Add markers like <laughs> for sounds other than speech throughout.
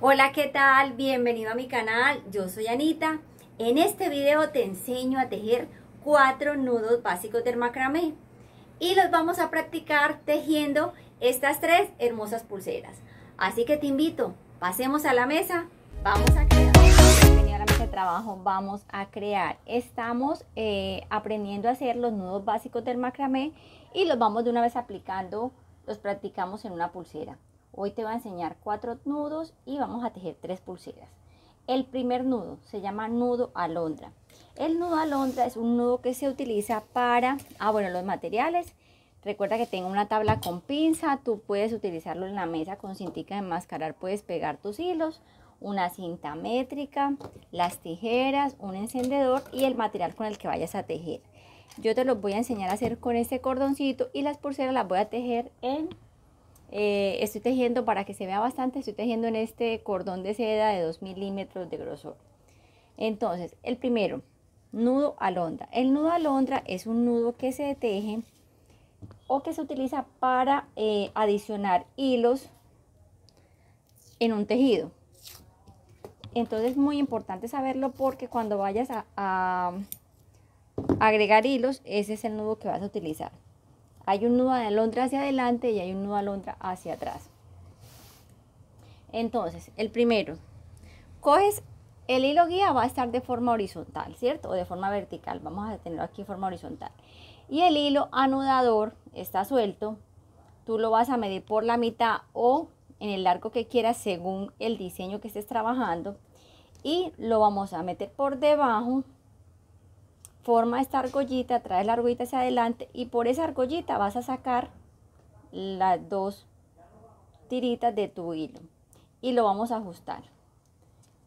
Hola, ¿qué tal? Bienvenido a mi canal, yo soy Anita. En este video te enseño a tejer cuatro nudos básicos del macramé y los vamos a practicar tejiendo estas tres hermosas pulseras. Así que te invito, pasemos a la mesa, vamos a crear. Bienvenido a de trabajo, vamos a crear. Estamos eh, aprendiendo a hacer los nudos básicos del macramé y los vamos de una vez aplicando, los practicamos en una pulsera. Hoy te va a enseñar cuatro nudos y vamos a tejer tres pulseras. El primer nudo se llama nudo alondra. El nudo alondra es un nudo que se utiliza para, ah bueno, los materiales. Recuerda que tengo una tabla con pinza, tú puedes utilizarlo en la mesa con cintica de enmascarar, puedes pegar tus hilos, una cinta métrica, las tijeras, un encendedor y el material con el que vayas a tejer. Yo te los voy a enseñar a hacer con este cordoncito y las pulseras las voy a tejer en eh, estoy tejiendo, para que se vea bastante, estoy tejiendo en este cordón de seda de 2 milímetros de grosor. Entonces, el primero, nudo alondra. El nudo alondra es un nudo que se teje o que se utiliza para eh, adicionar hilos en un tejido. Entonces es muy importante saberlo porque cuando vayas a agregar hilos, ese es el nudo que vas a utilizar. Hay un nudo de alondra hacia adelante y hay un nudo de alondra hacia atrás. Entonces, el primero, coges el hilo guía, va a estar de forma horizontal, ¿cierto? O de forma vertical, vamos a tenerlo aquí de forma horizontal. Y el hilo anudador está suelto, tú lo vas a medir por la mitad o en el largo que quieras según el diseño que estés trabajando y lo vamos a meter por debajo forma esta argollita, trae la argollita hacia adelante y por esa argollita vas a sacar las dos tiritas de tu hilo y lo vamos a ajustar.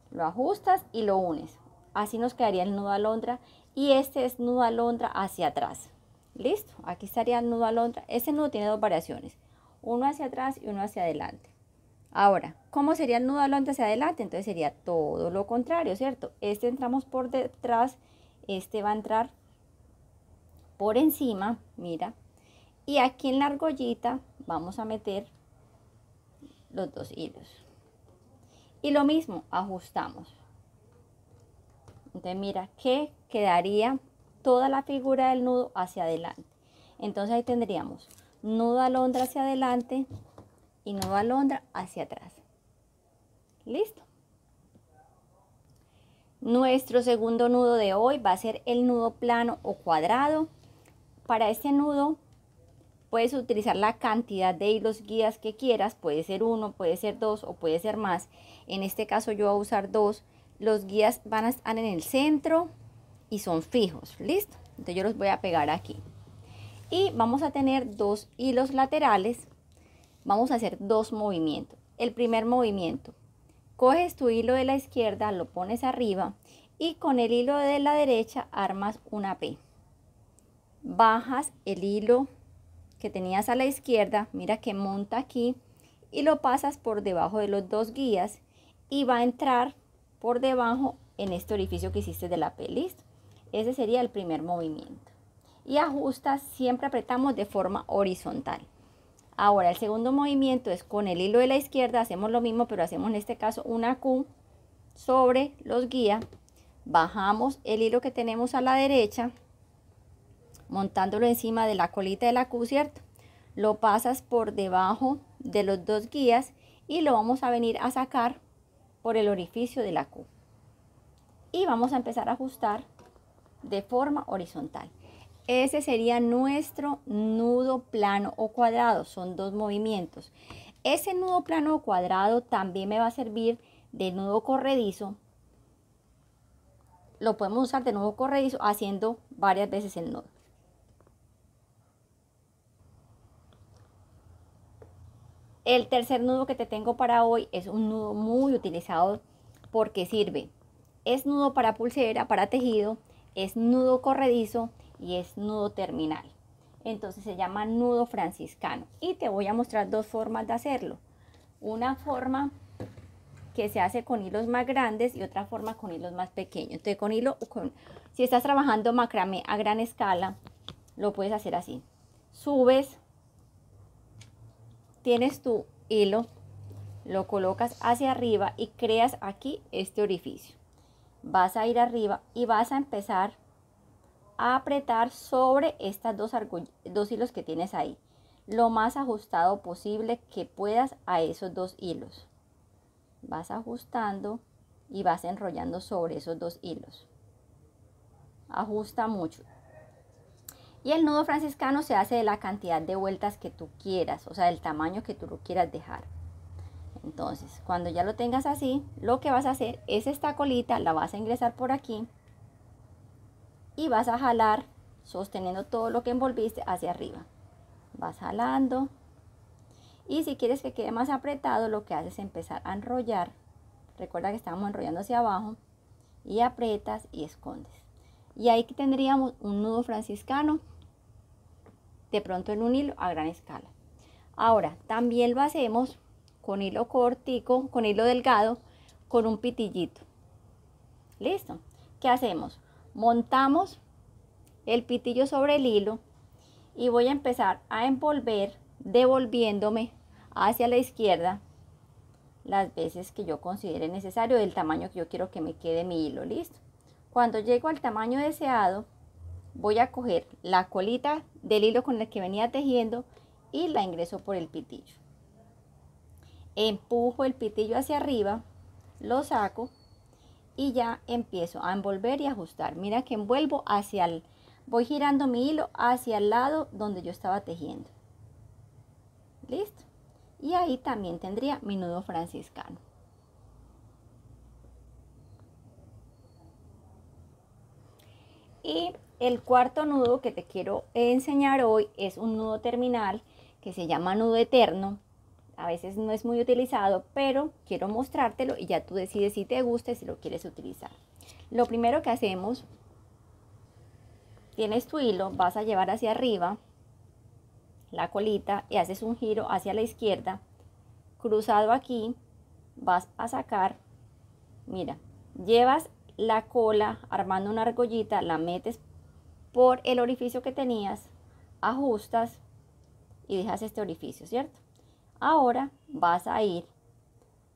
Lo ajustas y lo unes. Así nos quedaría el nudo alondra y este es nudo alondra hacia atrás. Listo, aquí estaría el nudo alondra. Este nudo tiene dos variaciones, uno hacia atrás y uno hacia adelante. Ahora, ¿cómo sería el nudo alondra hacia adelante? Entonces sería todo lo contrario, ¿cierto? Este entramos por detrás este va a entrar por encima, mira, y aquí en la argollita vamos a meter los dos hilos. Y lo mismo, ajustamos. Entonces mira que quedaría toda la figura del nudo hacia adelante. Entonces ahí tendríamos nudo alondra hacia adelante y nudo alondra hacia atrás. Listo. Nuestro segundo nudo de hoy va a ser el nudo plano o cuadrado. Para este nudo puedes utilizar la cantidad de hilos guías que quieras, puede ser uno, puede ser dos o puede ser más. En este caso yo voy a usar dos. Los guías van a estar en el centro y son fijos, ¿listo? Entonces yo los voy a pegar aquí. Y vamos a tener dos hilos laterales. Vamos a hacer dos movimientos. El primer movimiento, Coges tu hilo de la izquierda, lo pones arriba y con el hilo de la derecha armas una P. Bajas el hilo que tenías a la izquierda, mira que monta aquí y lo pasas por debajo de los dos guías y va a entrar por debajo en este orificio que hiciste de la P, Ese sería el primer movimiento. Y ajustas, siempre apretamos de forma horizontal. Ahora, el segundo movimiento es con el hilo de la izquierda, hacemos lo mismo, pero hacemos en este caso una Q sobre los guías, bajamos el hilo que tenemos a la derecha, montándolo encima de la colita de la Q, ¿cierto? Lo pasas por debajo de los dos guías y lo vamos a venir a sacar por el orificio de la Q. Y vamos a empezar a ajustar de forma horizontal. Ese sería nuestro nudo plano o cuadrado. Son dos movimientos. Ese nudo plano o cuadrado también me va a servir de nudo corredizo. Lo podemos usar de nudo corredizo haciendo varias veces el nudo. El tercer nudo que te tengo para hoy es un nudo muy utilizado porque sirve. Es nudo para pulsera, para tejido, es nudo corredizo y es nudo terminal. Entonces se llama nudo franciscano y te voy a mostrar dos formas de hacerlo. Una forma que se hace con hilos más grandes y otra forma con hilos más pequeños. Entonces con hilo, con, si estás trabajando macramé a gran escala, lo puedes hacer así. Subes, tienes tu hilo, lo colocas hacia arriba y creas aquí este orificio. Vas a ir arriba y vas a empezar a apretar sobre estas dos, dos hilos que tienes ahí, lo más ajustado posible que puedas a esos dos hilos. Vas ajustando y vas enrollando sobre esos dos hilos. Ajusta mucho. Y el nudo franciscano se hace de la cantidad de vueltas que tú quieras, o sea, del tamaño que tú lo quieras dejar. Entonces, cuando ya lo tengas así, lo que vas a hacer es esta colita, la vas a ingresar por aquí y vas a jalar sosteniendo todo lo que envolviste hacia arriba. Vas jalando. Y si quieres que quede más apretado, lo que haces es empezar a enrollar. Recuerda que estamos enrollando hacia abajo. Y aprietas y escondes. Y ahí tendríamos un nudo franciscano. De pronto en un hilo a gran escala. Ahora, también lo hacemos con hilo cortico, con hilo delgado, con un pitillito. ¿Listo? ¿Qué hacemos? montamos el pitillo sobre el hilo y voy a empezar a envolver devolviéndome hacia la izquierda las veces que yo considere necesario del tamaño que yo quiero que me quede mi hilo listo. Cuando llego al tamaño deseado, voy a coger la colita del hilo con el que venía tejiendo y la ingreso por el pitillo. Empujo el pitillo hacia arriba, lo saco y ya empiezo a envolver y ajustar. Mira que envuelvo hacia el, voy girando mi hilo hacia el lado donde yo estaba tejiendo. Listo. Y ahí también tendría mi nudo franciscano. Y el cuarto nudo que te quiero enseñar hoy es un nudo terminal que se llama nudo eterno a veces no es muy utilizado, pero quiero mostrártelo y ya tú decides si te gusta y si lo quieres utilizar. Lo primero que hacemos, tienes tu hilo, vas a llevar hacia arriba la colita y haces un giro hacia la izquierda, cruzado aquí, vas a sacar, mira, llevas la cola armando una argollita, la metes por el orificio que tenías, ajustas y dejas este orificio, ¿cierto? Ahora vas a ir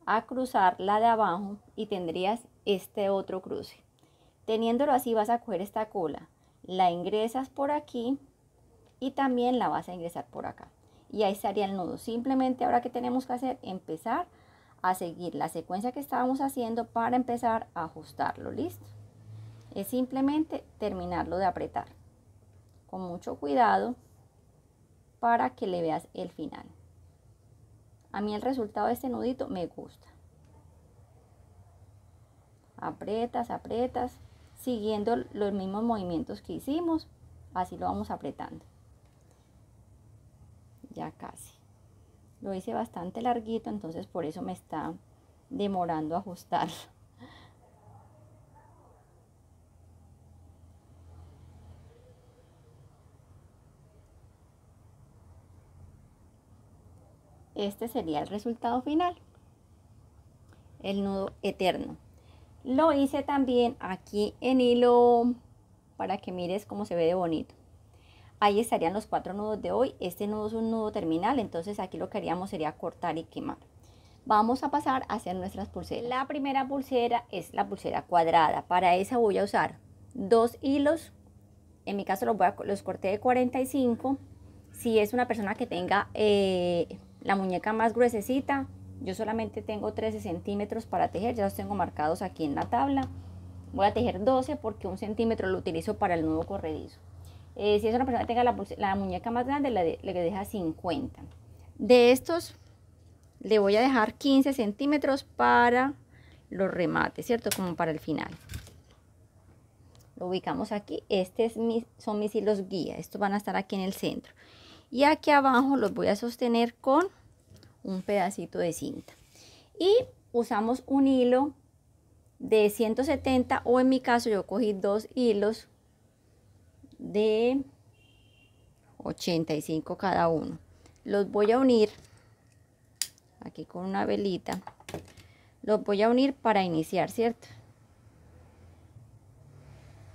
a cruzar la de abajo y tendrías este otro cruce. Teniéndolo así vas a coger esta cola, la ingresas por aquí y también la vas a ingresar por acá. Y ahí estaría el nudo. Simplemente ahora que tenemos que hacer, empezar a seguir la secuencia que estábamos haciendo para empezar a ajustarlo. Listo. Es simplemente terminarlo de apretar con mucho cuidado para que le veas el final. A mí el resultado de este nudito me gusta. Apretas, apretas, siguiendo los mismos movimientos que hicimos. Así lo vamos apretando. Ya casi. Lo hice bastante larguito, entonces por eso me está demorando ajustarlo. Este sería el resultado final. El nudo eterno. Lo hice también aquí en hilo para que mires cómo se ve de bonito. Ahí estarían los cuatro nudos de hoy. Este nudo es un nudo terminal, entonces aquí lo que haríamos sería cortar y quemar. Vamos a pasar a hacer nuestras pulseras. La primera pulsera es la pulsera cuadrada. Para esa voy a usar dos hilos. En mi caso los, voy a, los corté de 45. Si es una persona que tenga... Eh, la muñeca más gruesecita, yo solamente tengo 13 centímetros para tejer, ya los tengo marcados aquí en la tabla. Voy a tejer 12 porque un centímetro lo utilizo para el nuevo corredizo. Eh, si es una persona que tenga la, muñeca más grande, le, deja 50. De estos le voy a dejar 15 centímetros para los remates, ¿cierto? Como para el final. Lo ubicamos aquí. Estos es son mis hilos guía. Estos van a estar aquí en el centro y aquí abajo los voy a sostener con un pedacito de cinta y usamos un hilo de 170 o en mi caso yo cogí dos hilos de 85 cada uno los voy a unir aquí con una velita los voy a unir para iniciar cierto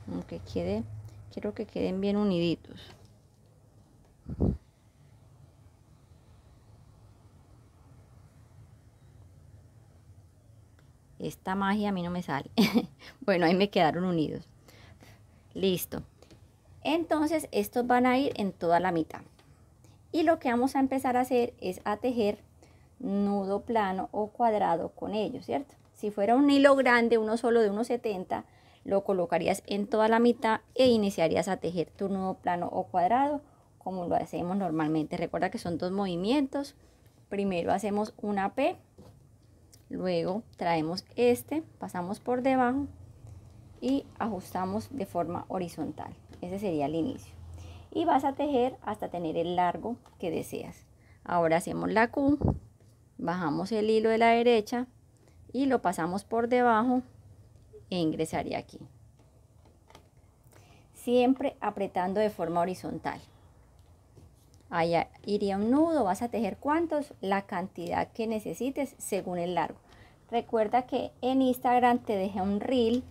aunque quede quiero que queden bien uniditos Esta magia a mí no me sale. <laughs> bueno, ahí me quedaron unidos. Listo. Entonces estos van a ir en toda la mitad. Y lo que vamos a empezar a hacer es a tejer nudo plano o cuadrado con ellos, ¿cierto? Si fuera un hilo grande, uno solo de unos lo colocarías en toda la mitad e iniciarías a tejer tu nudo plano o cuadrado como lo hacemos normalmente. Recuerda que son dos movimientos. Primero hacemos una P luego traemos este pasamos por debajo y ajustamos de forma horizontal ese sería el inicio y vas a tejer hasta tener el largo que deseas ahora hacemos la Q bajamos el hilo de la derecha y lo pasamos por debajo e ingresaría aquí siempre apretando de forma horizontal Ahí iría un nudo, vas a tejer cuántos, la cantidad que necesites según el largo. Recuerda que en Instagram te dejé un reel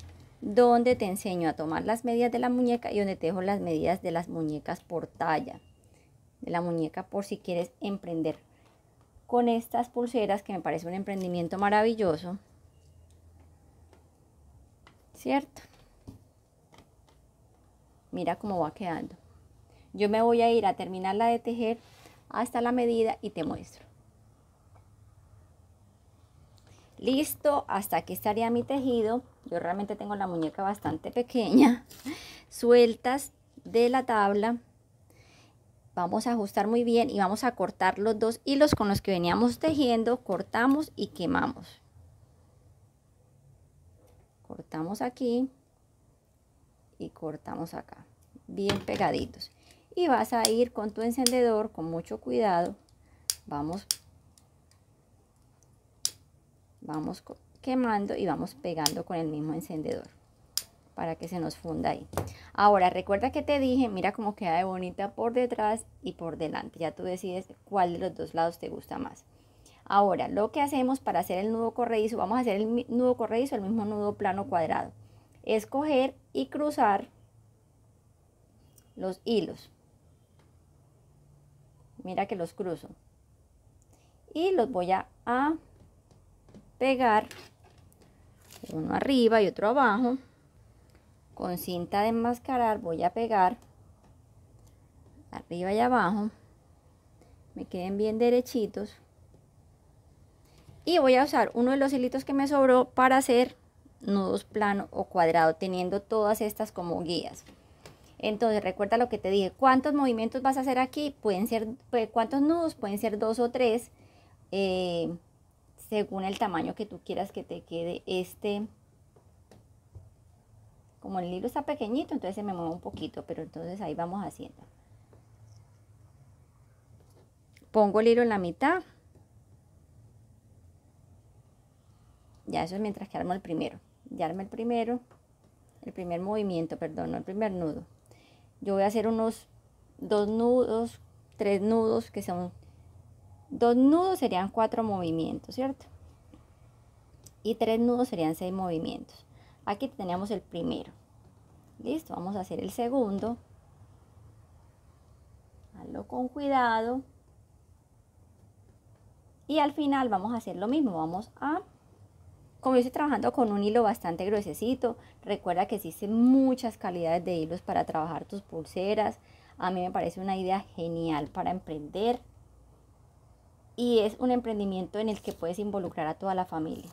donde te enseño a tomar las medidas de la muñeca y donde te dejo las medidas de las muñecas por talla, de la muñeca por si quieres emprender. Con estas pulseras que me parece un emprendimiento maravilloso, ¿cierto? Mira cómo va quedando. Yo me voy a ir a terminar la de tejer hasta la medida y te muestro. Listo, hasta aquí estaría mi tejido. Yo realmente tengo la muñeca bastante pequeña. Sueltas de la tabla. Vamos a ajustar muy bien y vamos a cortar los dos hilos con los que veníamos tejiendo. Cortamos y quemamos. Cortamos aquí y cortamos acá. Bien pegaditos y vas a ir con tu encendedor con mucho cuidado. Vamos, vamos quemando y vamos pegando con el mismo encendedor para que se nos funda ahí. Ahora, recuerda que te dije, mira cómo queda de bonita por detrás y por delante. Ya tú decides cuál de los dos lados te gusta más. Ahora, lo que hacemos para hacer el nudo corredizo, vamos a hacer el nudo corredizo, el mismo nudo plano cuadrado. Es coger y cruzar los hilos mira que los cruzo y los voy a, pegar uno arriba y otro abajo con cinta de enmascarar voy a pegar arriba y abajo me queden bien derechitos y voy a usar uno de los hilitos que me sobró para hacer nudos plano o cuadrado teniendo todas estas como guías entonces recuerda lo que te dije, ¿cuántos movimientos vas a hacer aquí? Pueden ser, pues, ¿cuántos nudos? Pueden ser dos o tres, eh, según el tamaño que tú quieras que te quede este. Como el hilo está pequeñito, entonces se me mueve un poquito, pero entonces ahí vamos haciendo. Pongo el hilo en la mitad. Ya eso es mientras que armo el primero. Ya armo el primero, el primer movimiento, perdón, no el primer nudo. Yo voy a hacer unos dos nudos, tres nudos, que son dos nudos serían cuatro movimientos, ¿cierto? Y tres nudos serían seis movimientos. Aquí teníamos el primero. Listo, vamos a hacer el segundo. Hazlo con cuidado. Y al final vamos a hacer lo mismo, vamos a como yo estoy trabajando con un hilo bastante gruesecito, recuerda que existen muchas calidades de hilos para trabajar tus pulseras. A mí me parece una idea genial para emprender. Y es un emprendimiento en el que puedes involucrar a toda la familia.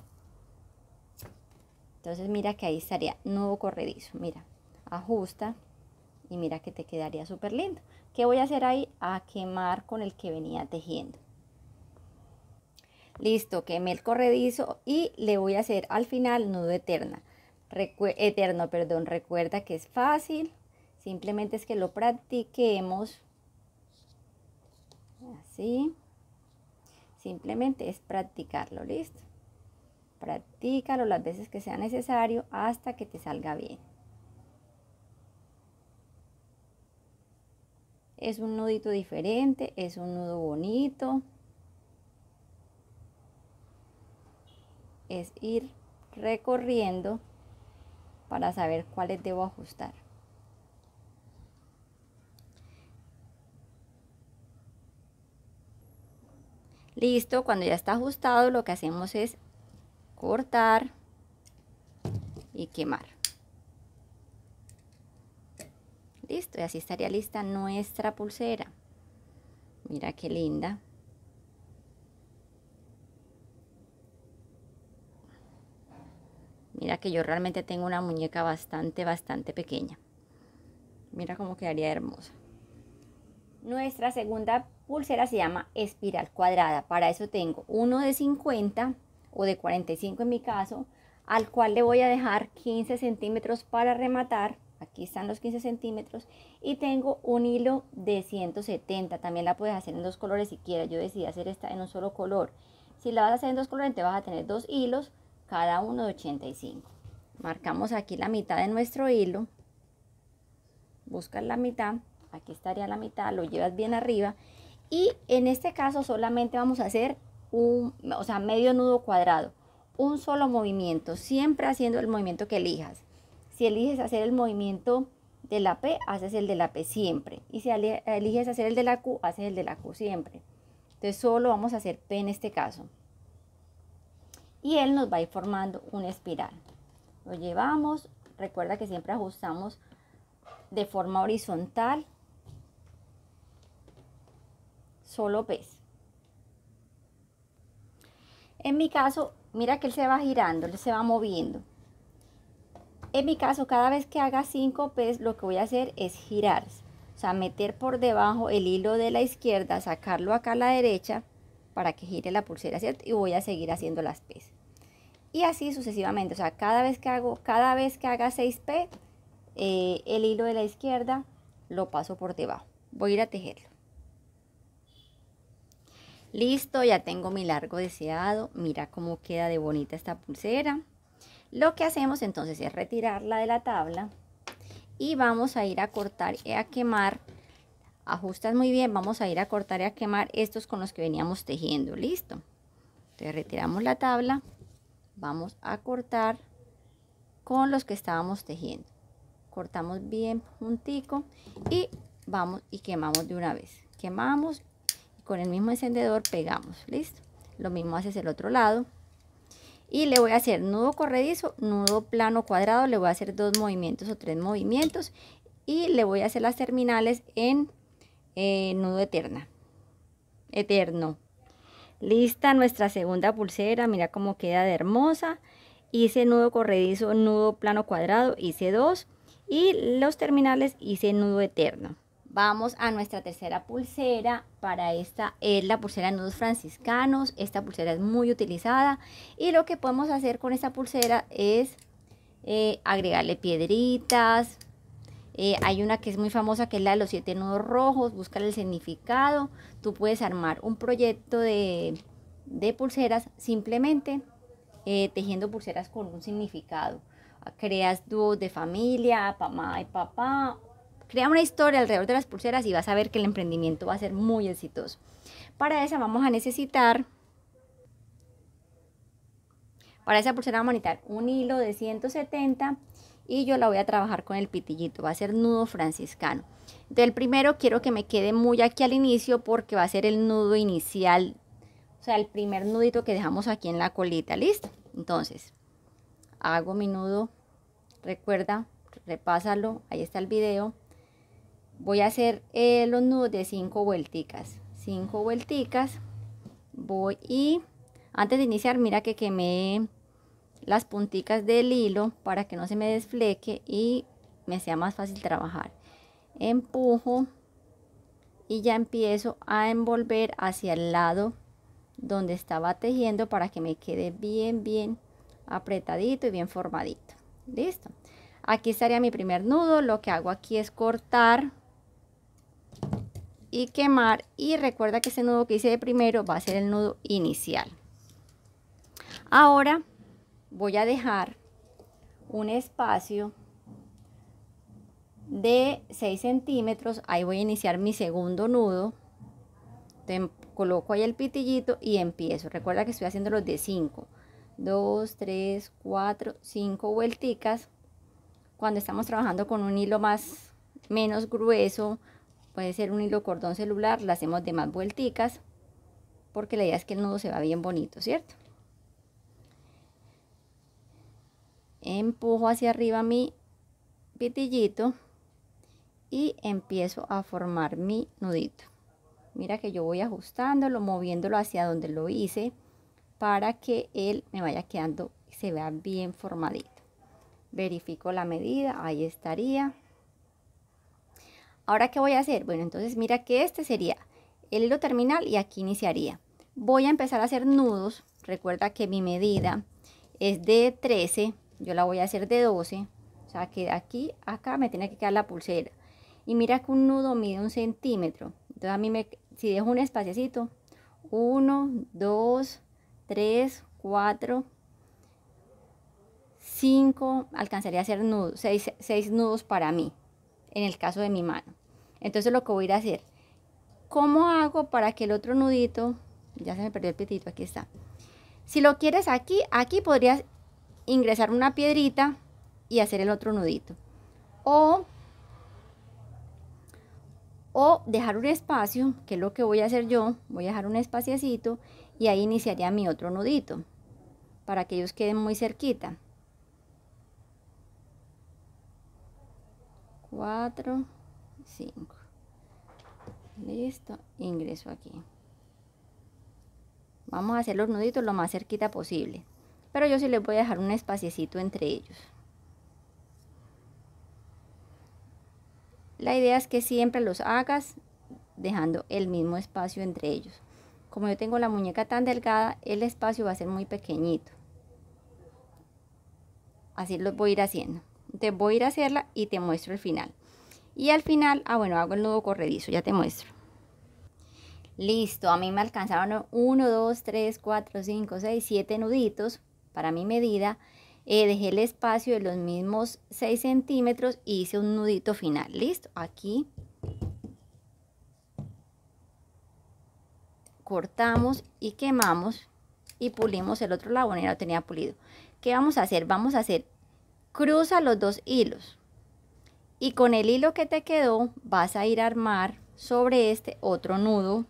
Entonces mira que ahí estaría nuevo corredizo. Mira, ajusta y mira que te quedaría súper lindo. ¿Qué voy a hacer ahí? A quemar con el que venía tejiendo. Listo, quemé el corredizo y le voy a hacer al final nudo eterna. eterno, perdón, recuerda que es fácil, simplemente es que lo practiquemos así. Simplemente es practicarlo, listo. Practícalo las veces que sea necesario hasta que te salga bien. Es un nudito diferente, es un nudo bonito. es ir recorriendo para saber cuáles debo ajustar. Listo, cuando ya está ajustado lo que hacemos es cortar y quemar. Listo, y así estaría lista nuestra pulsera. Mira qué linda. Mira que yo realmente tengo una muñeca bastante, bastante pequeña. Mira cómo quedaría hermosa. Nuestra segunda pulsera se llama espiral cuadrada. Para eso tengo uno de 50 o de 45 en mi caso, al cual le voy a dejar 15 centímetros para rematar. Aquí están los 15 centímetros. Y tengo un hilo de 170. También la puedes hacer en dos colores si quieres. Yo decidí hacer esta en un solo color. Si la vas a hacer en dos colores, te vas a tener dos hilos cada uno de 85 marcamos aquí la mitad de nuestro hilo buscas la mitad aquí estaría la mitad lo llevas bien arriba y en este caso solamente vamos a hacer un o sea medio nudo cuadrado un solo movimiento siempre haciendo el movimiento que elijas si eliges hacer el movimiento de la P haces el de la P siempre y si eliges hacer el de la Q haces el de la Q siempre entonces solo vamos a hacer P en este caso y él nos va a ir formando una espiral. Lo llevamos, recuerda que siempre ajustamos de forma horizontal. Solo pez En mi caso, mira que él se va girando, él se va moviendo. En mi caso, cada vez que haga 5 pez lo que voy a hacer es girar. O sea, meter por debajo el hilo de la izquierda, sacarlo acá a la derecha para que gire la pulsera, ¿cierto? Y voy a seguir haciendo las P. Y así sucesivamente, o sea, cada vez que hago, cada vez que haga 6P, eh, el hilo de la izquierda lo paso por debajo. Voy a ir a tejerlo. Listo, ya tengo mi largo deseado. Mira cómo queda de bonita esta pulsera. Lo que hacemos entonces es retirarla de la tabla y vamos a ir a cortar y a quemar ajustas muy bien, vamos a ir a cortar y a quemar estos con los que veníamos tejiendo, listo. te retiramos la tabla, vamos a cortar con los que estábamos tejiendo. Cortamos bien juntico y vamos y quemamos de una vez. Quemamos y con el mismo encendedor pegamos, listo. Lo mismo haces el otro lado. Y le voy a hacer nudo corredizo, nudo plano cuadrado, le voy a hacer dos movimientos o tres movimientos y le voy a hacer las terminales en eh, nudo eterna, eterno. Lista nuestra segunda pulsera, mira cómo queda de hermosa. Hice nudo corredizo, nudo plano cuadrado, hice dos y los terminales hice nudo eterno. Vamos a nuestra tercera pulsera. Para esta es la pulsera de nudos franciscanos. Esta pulsera es muy utilizada. Y lo que podemos hacer con esta pulsera es eh, agregarle piedritas, eh, hay una que es muy famosa que es la de los siete nudos rojos, buscar el significado. Tú puedes armar un proyecto de, pulseras simplemente eh, tejiendo pulseras con un significado. Creas dúos de familia, mamá y papá. Crea una historia alrededor de las pulseras y vas a ver que el emprendimiento va a ser muy exitoso. Para esa vamos a necesitar para esa pulsera vamos a necesitar un hilo de 170 y yo la voy a trabajar con el pitillito, va a ser nudo franciscano. Del primero quiero que me quede muy aquí al inicio porque va a ser el nudo inicial, o sea, el primer nudito que dejamos aquí en la colita, ¿listo? Entonces, hago mi nudo, recuerda, repásalo, ahí está el video. Voy a hacer eh, los nudos de cinco vuelticas, Cinco vuelticas, voy y antes de iniciar, mira que quemé las punticas del hilo para que no se me desfleque y me sea más fácil trabajar empujo y ya empiezo a envolver hacia el lado donde estaba tejiendo para que me quede bien bien apretadito y bien formadito listo aquí estaría mi primer nudo lo que hago aquí es cortar y quemar y recuerda que ese nudo que hice de primero va a ser el nudo inicial ahora voy a dejar un espacio de 6 centímetros ahí voy a iniciar mi segundo nudo coloco ahí el pitillito y empiezo recuerda que estoy haciendo los de 5 2 3 4 5 vueltas cuando estamos trabajando con un hilo más menos grueso puede ser un hilo cordón celular lo hacemos de más vueltas porque la idea es que el nudo se va bien bonito cierto empujo hacia arriba mi pitillito y empiezo a formar mi nudito mira que yo voy ajustándolo moviéndolo hacia donde lo hice para que él me vaya quedando y se vea bien formadito verifico la medida ahí estaría ahora qué voy a hacer bueno entonces mira que este sería el hilo terminal y aquí iniciaría voy a empezar a hacer nudos recuerda que mi medida es de 13 yo la voy a hacer de 12, o sea que de aquí acá me tiene que quedar la pulsera. Y mira que un nudo mide un centímetro, entonces a mí me, si dejo un espacecito 1, 2, 3, 4, 5, alcanzaría a hacer nudos, 6, nudos para mí, en el caso de mi mano. Entonces lo que voy a ir a hacer, ¿cómo hago para que el otro nudito, ya se me perdió el pitito, aquí está. Si lo quieres aquí, aquí podrías ingresar una piedrita y hacer el otro nudito. O, o dejar un espacio, que es lo que voy a hacer yo, voy a dejar un espaciacito y ahí iniciaría mi otro nudito, para que ellos queden muy cerquita. 4, 5. Listo, ingreso aquí. Vamos a hacer los nuditos lo más cerquita posible pero yo sí les voy a dejar un espaciecito entre ellos. La idea es que siempre los hagas dejando el mismo espacio entre ellos. Como yo tengo la muñeca tan delgada, el espacio va a ser muy pequeñito. Así los voy a ir haciendo. te voy a ir a hacerla y te muestro el final. Y al final, ah bueno, hago el nudo corredizo, ya te muestro. Listo, a mí me alcanzaron 1, 2, 3, 4, 5, 6, 7 nuditos para mi medida, eh, dejé el espacio de los mismos 6 centímetros y hice un nudito final. Listo, aquí cortamos y quemamos y pulimos el otro lado, bueno, lo tenía pulido. ¿Qué vamos a hacer? Vamos a hacer cruza los dos hilos y con el hilo que te quedó vas a ir a armar sobre este otro nudo.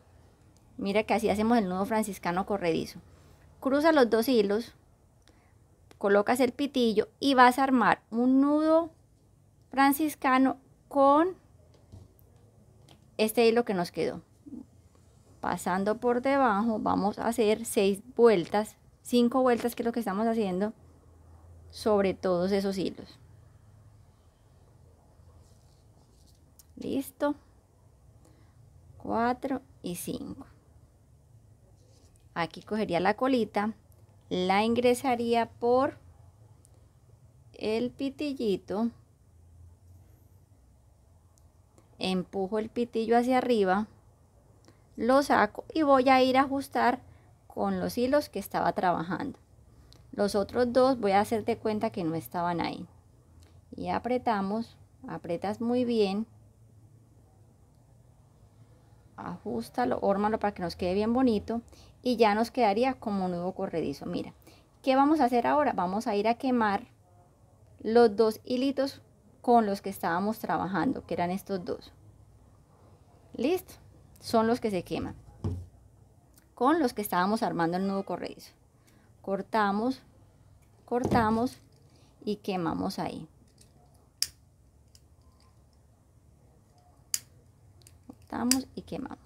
Mira que así hacemos el nudo franciscano corredizo. Cruza los dos hilos colocas el pitillo y vas a armar un nudo franciscano con este hilo que nos quedó. Pasando por debajo vamos a hacer seis vueltas, cinco vueltas que es lo que estamos haciendo sobre todos esos hilos. Listo. 4 y 5. Aquí cogería la colita la ingresaría por el pitillito empujo el pitillo hacia arriba lo saco y voy a ir a ajustar con los hilos que estaba trabajando los otros dos voy a hacerte cuenta que no estaban ahí y apretamos apretas muy bien ajustalo, órmalo para que nos quede bien bonito y ya nos quedaría como nuevo corredizo. Mira, ¿qué vamos a hacer ahora? Vamos a ir a quemar los dos hilitos con los que estábamos trabajando, que eran estos dos. Listo, son los que se queman. Con los que estábamos armando el nuevo corredizo. Cortamos, cortamos y quemamos ahí. Cortamos y quemamos.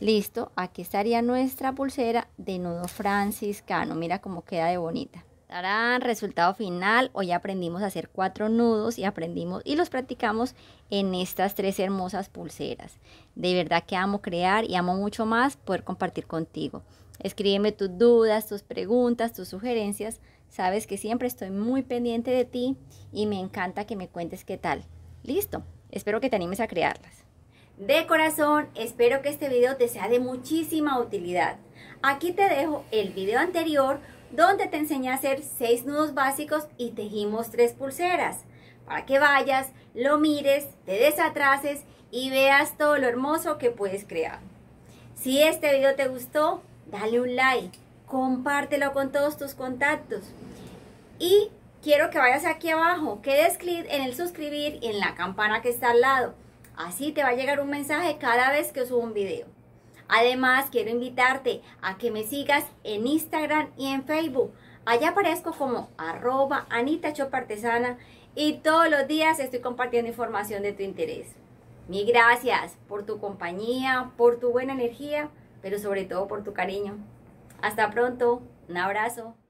Listo, aquí estaría nuestra pulsera de nudo franciscano. Mira cómo queda de bonita. Tarán, resultado final. Hoy aprendimos a hacer cuatro nudos y aprendimos y los practicamos en estas tres hermosas pulseras. De verdad que amo crear y amo mucho más poder compartir contigo. Escríbeme tus dudas, tus preguntas, tus sugerencias. Sabes que siempre estoy muy pendiente de ti y me encanta que me cuentes qué tal. Listo, espero que te animes a crearlas. De corazón, espero que este video te sea de muchísima utilidad. Aquí te dejo el video anterior donde te enseñé a hacer seis nudos básicos y tejimos tres pulseras. Para que vayas, lo mires, te desatrases y veas todo lo hermoso que puedes crear. Si este video te gustó, dale un like, compártelo con todos tus contactos. Y quiero que vayas aquí abajo, que des clic en el suscribir y en la campana que está al lado Así te va a llegar un mensaje cada vez que subo un video. Además, quiero invitarte a que me sigas en Instagram y en Facebook. Allá aparezco como arroba Anita y todos los días estoy compartiendo información de tu interés. Mi gracias por tu compañía, por tu buena energía, pero sobre todo por tu cariño. Hasta pronto, un abrazo.